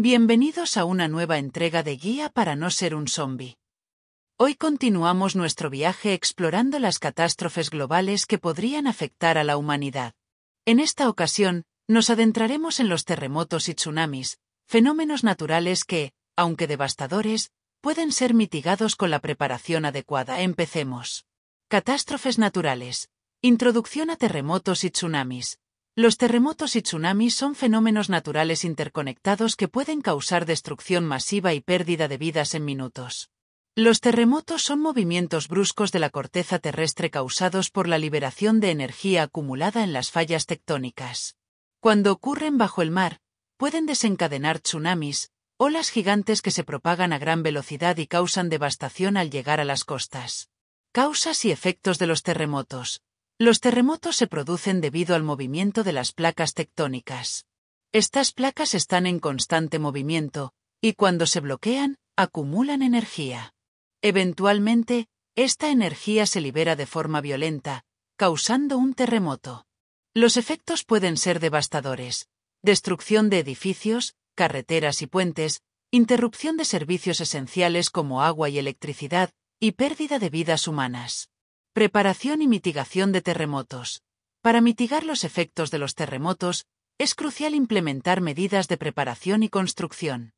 Bienvenidos a una nueva entrega de Guía para no ser un zombie. Hoy continuamos nuestro viaje explorando las catástrofes globales que podrían afectar a la humanidad. En esta ocasión, nos adentraremos en los terremotos y tsunamis, fenómenos naturales que, aunque devastadores, pueden ser mitigados con la preparación adecuada. Empecemos. Catástrofes naturales. Introducción a terremotos y tsunamis. Los terremotos y tsunamis son fenómenos naturales interconectados que pueden causar destrucción masiva y pérdida de vidas en minutos. Los terremotos son movimientos bruscos de la corteza terrestre causados por la liberación de energía acumulada en las fallas tectónicas. Cuando ocurren bajo el mar, pueden desencadenar tsunamis, olas gigantes que se propagan a gran velocidad y causan devastación al llegar a las costas. Causas y efectos de los terremotos. Los terremotos se producen debido al movimiento de las placas tectónicas. Estas placas están en constante movimiento, y cuando se bloquean, acumulan energía. Eventualmente, esta energía se libera de forma violenta, causando un terremoto. Los efectos pueden ser devastadores. Destrucción de edificios, carreteras y puentes, interrupción de servicios esenciales como agua y electricidad, y pérdida de vidas humanas. Preparación y mitigación de terremotos. Para mitigar los efectos de los terremotos, es crucial implementar medidas de preparación y construcción.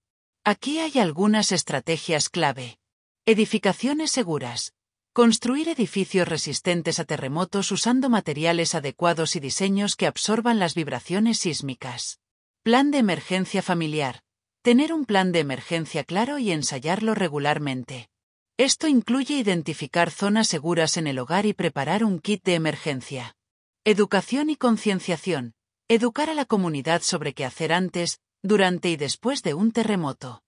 Aquí hay algunas estrategias clave. Edificaciones seguras. Construir edificios resistentes a terremotos usando materiales adecuados y diseños que absorban las vibraciones sísmicas. Plan de emergencia familiar. Tener un plan de emergencia claro y ensayarlo regularmente. Esto incluye identificar zonas seguras en el hogar y preparar un kit de emergencia. Educación y concienciación. Educar a la comunidad sobre qué hacer antes, durante y después de un terremoto.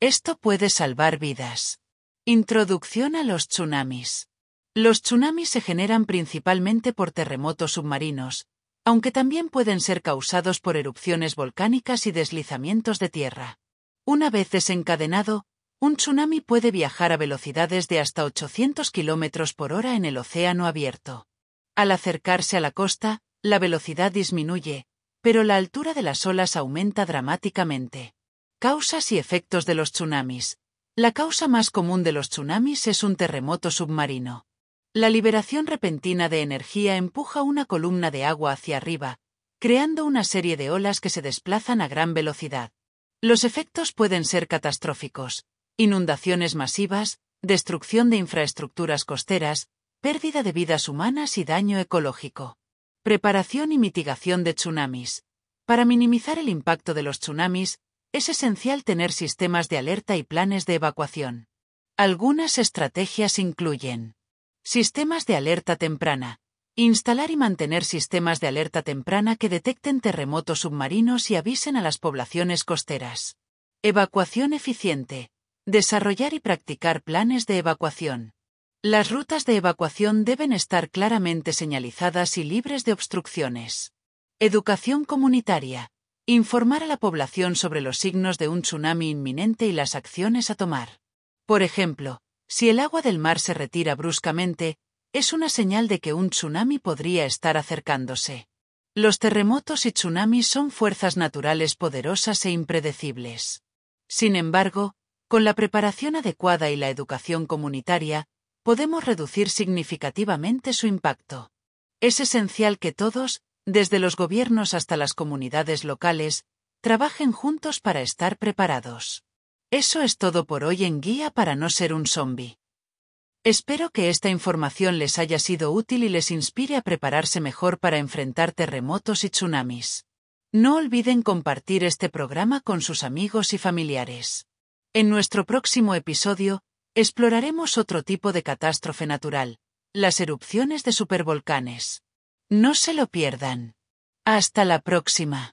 Esto puede salvar vidas. Introducción a los tsunamis. Los tsunamis se generan principalmente por terremotos submarinos, aunque también pueden ser causados por erupciones volcánicas y deslizamientos de tierra. Una vez desencadenado, un tsunami puede viajar a velocidades de hasta 800 km por hora en el océano abierto. Al acercarse a la costa, la velocidad disminuye, pero la altura de las olas aumenta dramáticamente. Causas y efectos de los tsunamis. La causa más común de los tsunamis es un terremoto submarino. La liberación repentina de energía empuja una columna de agua hacia arriba, creando una serie de olas que se desplazan a gran velocidad. Los efectos pueden ser catastróficos, inundaciones masivas, destrucción de infraestructuras costeras, pérdida de vidas humanas y daño ecológico. Preparación y mitigación de tsunamis. Para minimizar el impacto de los tsunamis, es esencial tener sistemas de alerta y planes de evacuación. Algunas estrategias incluyen sistemas de alerta temprana, instalar y mantener sistemas de alerta temprana que detecten terremotos submarinos y avisen a las poblaciones costeras. Evacuación eficiente, Desarrollar y practicar planes de evacuación. Las rutas de evacuación deben estar claramente señalizadas y libres de obstrucciones. Educación comunitaria. Informar a la población sobre los signos de un tsunami inminente y las acciones a tomar. Por ejemplo, si el agua del mar se retira bruscamente, es una señal de que un tsunami podría estar acercándose. Los terremotos y tsunamis son fuerzas naturales poderosas e impredecibles. Sin embargo, con la preparación adecuada y la educación comunitaria, podemos reducir significativamente su impacto. Es esencial que todos, desde los gobiernos hasta las comunidades locales, trabajen juntos para estar preparados. Eso es todo por hoy en Guía para no ser un zombie. Espero que esta información les haya sido útil y les inspire a prepararse mejor para enfrentar terremotos y tsunamis. No olviden compartir este programa con sus amigos y familiares. En nuestro próximo episodio, exploraremos otro tipo de catástrofe natural, las erupciones de supervolcanes. No se lo pierdan. Hasta la próxima.